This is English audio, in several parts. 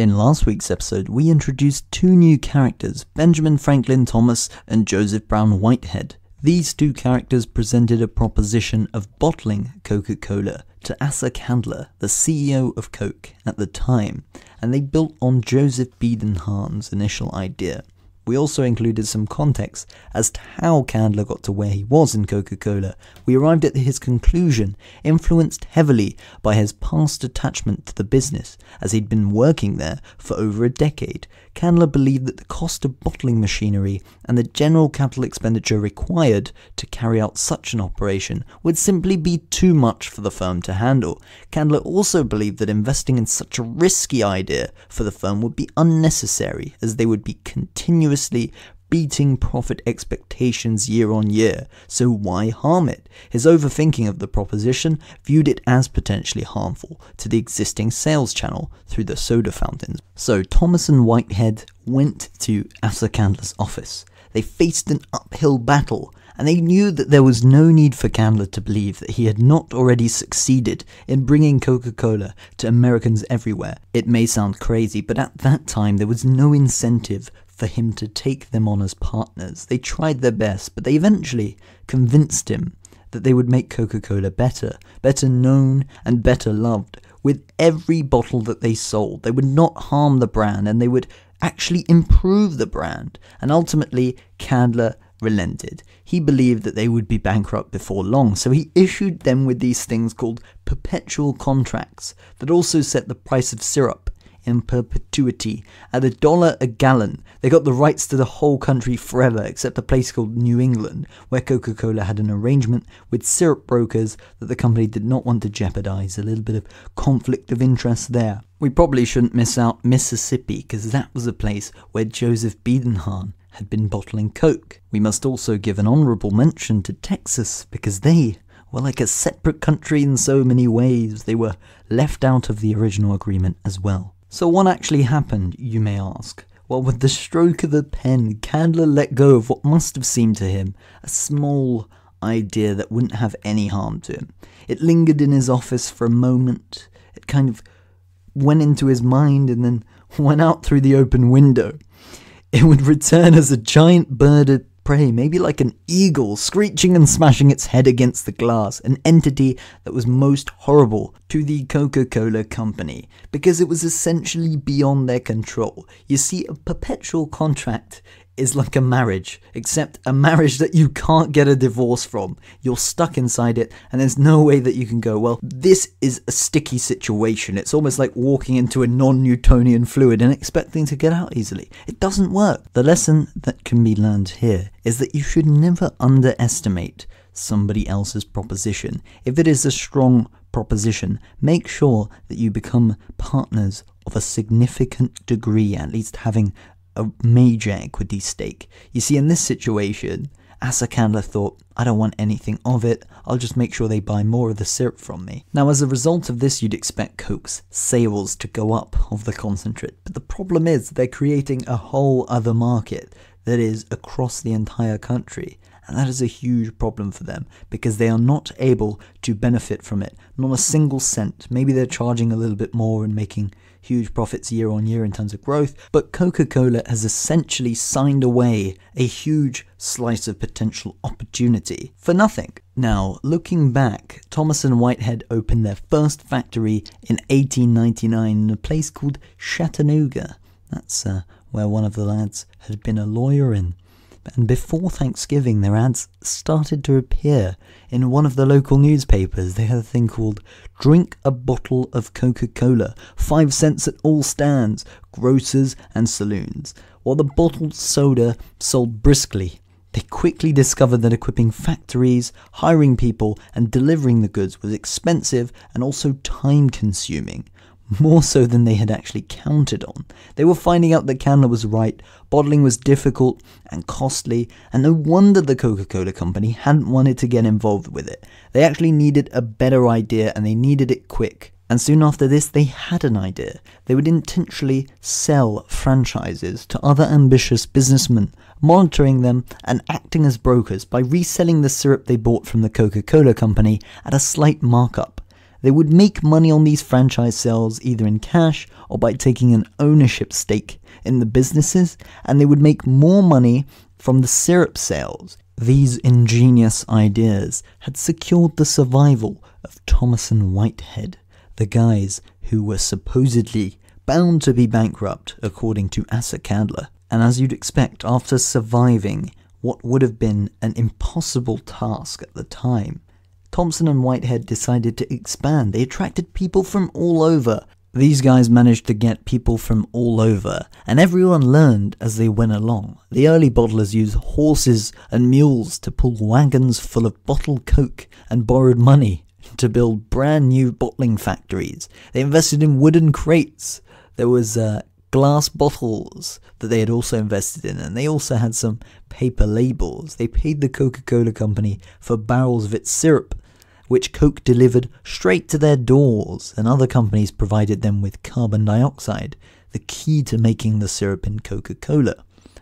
In last week's episode, we introduced two new characters, Benjamin Franklin Thomas and Joseph Brown Whitehead. These two characters presented a proposition of bottling Coca Cola to Asa Candler, the CEO of Coke at the time, and they built on Joseph Beeden initial idea. We also included some context as to how Candler got to where he was in Coca Cola. We arrived at his conclusion, influenced heavily by his past attachment to the business, as he'd been working there for over a decade. Candler believed that the cost of bottling machinery and the general capital expenditure required to carry out such an operation would simply be too much for the firm to handle. Candler also believed that investing in such a risky idea for the firm would be unnecessary as they would be continuously beating profit expectations year on year, so why harm it? His overthinking of the proposition viewed it as potentially harmful to the existing sales channel through the soda fountains. So Thomas and Whitehead went to Asa office. They faced an uphill battle and they knew that there was no need for Candler to believe that he had not already succeeded in bringing Coca Cola to Americans everywhere. It may sound crazy, but at that time there was no incentive for him to take them on as partners. They tried their best, but they eventually convinced him that they would make Coca Cola better, better known, and better loved. With every bottle that they sold, they would not harm the brand and they would actually improve the brand. And ultimately, Candler relented. He believed that they would be bankrupt before long, so he issued them with these things called perpetual contracts that also set the price of syrup in perpetuity at a dollar a gallon. They got the rights to the whole country forever, except a place called New England, where Coca Cola had an arrangement with syrup brokers that the company did not want to jeopardize. A little bit of conflict of interest there. We probably shouldn't miss out Mississippi, because that was a place where Joseph Biedenhahn had been bottling Coke. We must also give an honourable mention to Texas, because they were like a separate country in so many ways. They were left out of the original agreement as well. So, what actually happened, you may ask? Well, with the stroke of a pen, Candler let go of what must have seemed to him a small idea that wouldn't have any harm to him. It lingered in his office for a moment, it kind of went into his mind and then went out through the open window. It would return as a giant bird prey, maybe like an eagle, screeching and smashing its head against the glass, an entity that was most horrible to the Coca-Cola company, because it was essentially beyond their control. You see, a perpetual contract is like a marriage, except a marriage that you can't get a divorce from. You're stuck inside it, and there's no way that you can go, well, this is a sticky situation. It's almost like walking into a non Newtonian fluid and expecting to get out easily. It doesn't work. The lesson that can be learned here is that you should never underestimate somebody else's proposition. If it is a strong proposition, make sure that you become partners of a significant degree, at least having a major equity stake. You see, in this situation, Asa Candler thought, I don't want anything of it, I'll just make sure they buy more of the syrup from me. Now, as a result of this, you'd expect Coke's sales to go up of the concentrate, but the problem is they're creating a whole other market that is across the entire country. And that is a huge problem for them because they are not able to benefit from it, not a single cent. Maybe they're charging a little bit more and making huge profits year on year in terms of growth, but Coca Cola has essentially signed away a huge slice of potential opportunity for nothing. Now, looking back, Thomas and Whitehead opened their first factory in 1899 in a place called Chattanooga. That's uh, where one of the lads had been a lawyer in and before Thanksgiving, their ads started to appear in one of the local newspapers. They had a thing called Drink a Bottle of Coca Cola, five cents at all stands, grocers, and saloons. While the bottled soda sold briskly, they quickly discovered that equipping factories, hiring people, and delivering the goods was expensive and also time consuming more so than they had actually counted on. They were finding out that Candler was right, bottling was difficult and costly, and no wonder the Coca Cola Company hadn't wanted to get involved with it. They actually needed a better idea and they needed it quick. And soon after this, they had an idea. They would intentionally sell franchises to other ambitious businessmen, monitoring them and acting as brokers by reselling the syrup they bought from the Coca Cola Company at a slight markup. They would make money on these franchise sales either in cash or by taking an ownership stake in the businesses, and they would make more money from the syrup sales. These ingenious ideas had secured the survival of Thomas and Whitehead, the guys who were supposedly bound to be bankrupt, according to Asa Candler. And as you'd expect, after surviving what would have been an impossible task at the time, Thompson and Whitehead decided to expand. They attracted people from all over. These guys managed to get people from all over, and everyone learned as they went along. The early bottlers used horses and mules to pull wagons full of bottled coke and borrowed money to build brand new bottling factories. They invested in wooden crates. There was uh, glass bottles that they had also invested in, and they also had some paper labels. They paid the Coca Cola Company for barrels of its syrup which Coke delivered straight to their doors, and other companies provided them with carbon dioxide, the key to making the syrup in Coca Cola.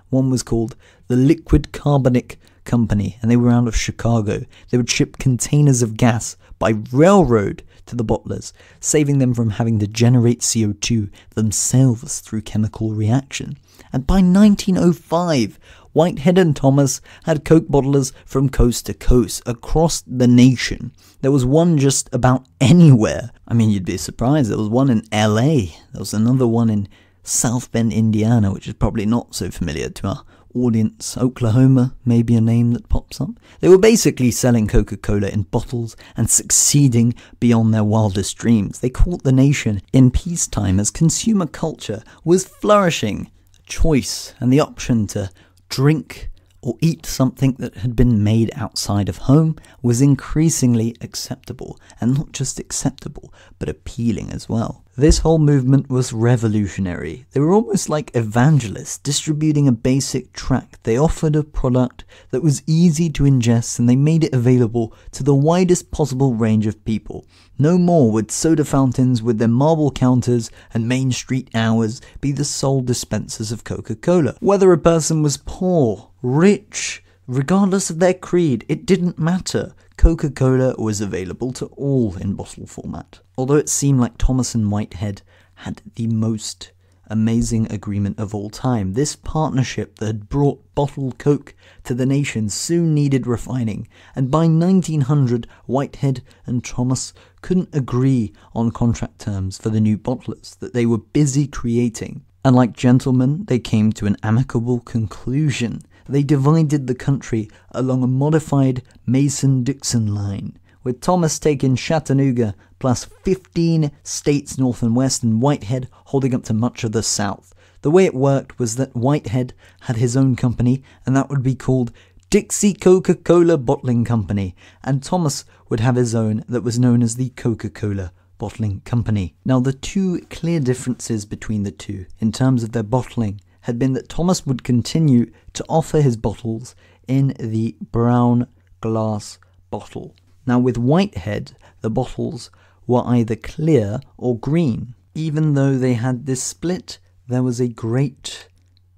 One was called the Liquid Carbonic Company, and they were out of Chicago. They would ship containers of gas by railroad to the bottlers, saving them from having to generate CO2 themselves through chemical reaction. And by 1905, Whitehead and Thomas had Coke bottlers from coast to coast across the nation. There was one just about anywhere. I mean, you'd be surprised. There was one in LA, there was another one in South Bend, Indiana, which is probably not so familiar to our audience. Oklahoma maybe a name that pops up. They were basically selling Coca Cola in bottles and succeeding beyond their wildest dreams. They caught the nation in peacetime as consumer culture was flourishing. Choice and the option to drink or eat something that had been made outside of home was increasingly acceptable, and not just acceptable, but appealing as well. This whole movement was revolutionary. They were almost like evangelists distributing a basic tract. They offered a product that was easy to ingest and they made it available to the widest possible range of people. No more would soda fountains with their marble counters and main street hours be the sole dispensers of Coca Cola. Whether a person was poor rich, regardless of their creed. It didn't matter. Coca Cola was available to all in bottle format. Although it seemed like Thomas and Whitehead had the most amazing agreement of all time, this partnership that had brought bottled Coke to the nation soon needed refining, and by 1900, Whitehead and Thomas couldn't agree on contract terms for the new bottlers that they were busy creating. And like gentlemen, they came to an amicable conclusion they divided the country along a modified Mason-Dixon line, with Thomas taking Chattanooga plus 15 states north and west and Whitehead holding up to much of the south. The way it worked was that Whitehead had his own company, and that would be called Dixie Coca Cola Bottling Company, and Thomas would have his own that was known as the Coca Cola Bottling Company. Now, the two clear differences between the two in terms of their bottling had been that Thomas would continue to offer his bottles in the brown glass bottle. Now, with Whitehead, the bottles were either clear or green. Even though they had this split, there was a great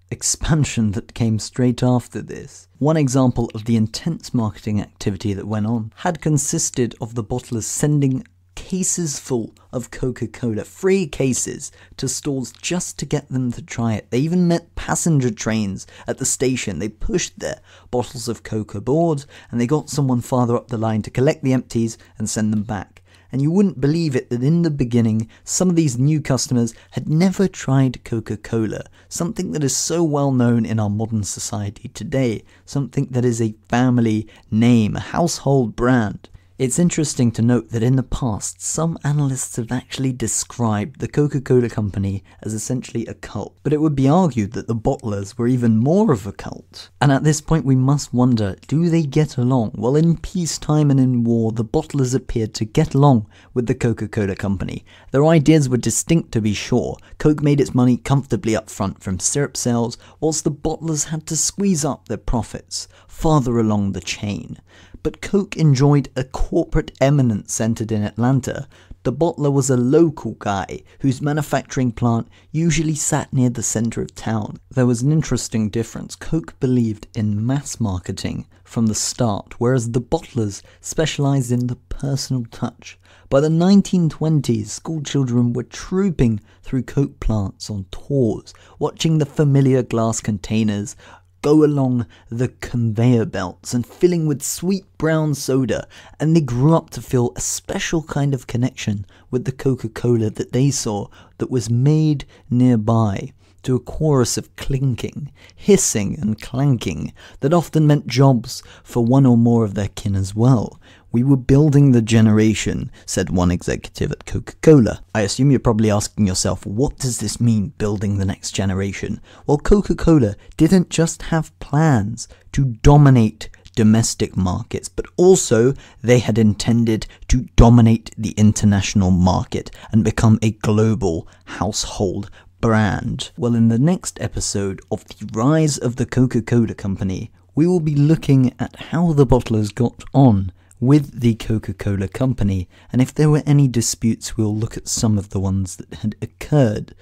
expansion that came straight after this. One example of the intense marketing activity that went on had consisted of the bottlers sending cases full of Coca Cola, free cases, to stalls just to get them to try it. They even met passenger trains at the station. They pushed their bottles of Coca aboard, and they got someone farther up the line to collect the empties and send them back. And you wouldn't believe it that in the beginning, some of these new customers had never tried Coca Cola, something that is so well known in our modern society today, something that is a family name, a household brand. It's interesting to note that in the past, some analysts have actually described the Coca Cola Company as essentially a cult, but it would be argued that the bottlers were even more of a cult. And at this point, we must wonder do they get along? Well, in peacetime and in war, the bottlers appeared to get along with the Coca Cola Company. Their ideas were distinct to be sure. Coke made its money comfortably up front from syrup sales, whilst the bottlers had to squeeze up their profits farther along the chain. But Coke enjoyed a corporate eminence centered in Atlanta. The bottler was a local guy whose manufacturing plant usually sat near the center of town. There was an interesting difference. Coke believed in mass marketing from the start, whereas the bottlers specialized in the personal touch. By the 1920s, schoolchildren were trooping through Coke plants on tours, watching the familiar glass containers go along the conveyor belts and filling with sweet brown soda, and they grew up to feel a special kind of connection with the Coca Cola that they saw that was made nearby to a chorus of clinking, hissing, and clanking that often meant jobs for one or more of their kin as well, we were building the generation, said one executive at Coca Cola. I assume you're probably asking yourself, what does this mean, building the next generation? Well, Coca Cola didn't just have plans to dominate domestic markets, but also they had intended to dominate the international market and become a global household brand. Well, in the next episode of The Rise of the Coca Cola Company, we will be looking at how the bottlers got on with the Coca Cola Company, and if there were any disputes, we'll look at some of the ones that had occurred.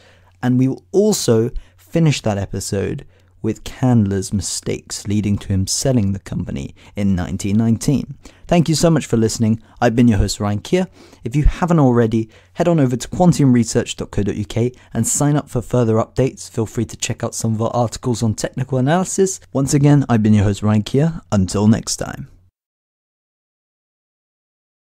And we will also finish that episode with Candler's mistakes leading to him selling the company in 1919. Thank you so much for listening. I've been your host, Ryan Keir. If you haven't already, head on over to quantumresearch.co.uk and sign up for further updates. Feel free to check out some of our articles on technical analysis. Once again, I've been your host, Ryan Keir. Until next time.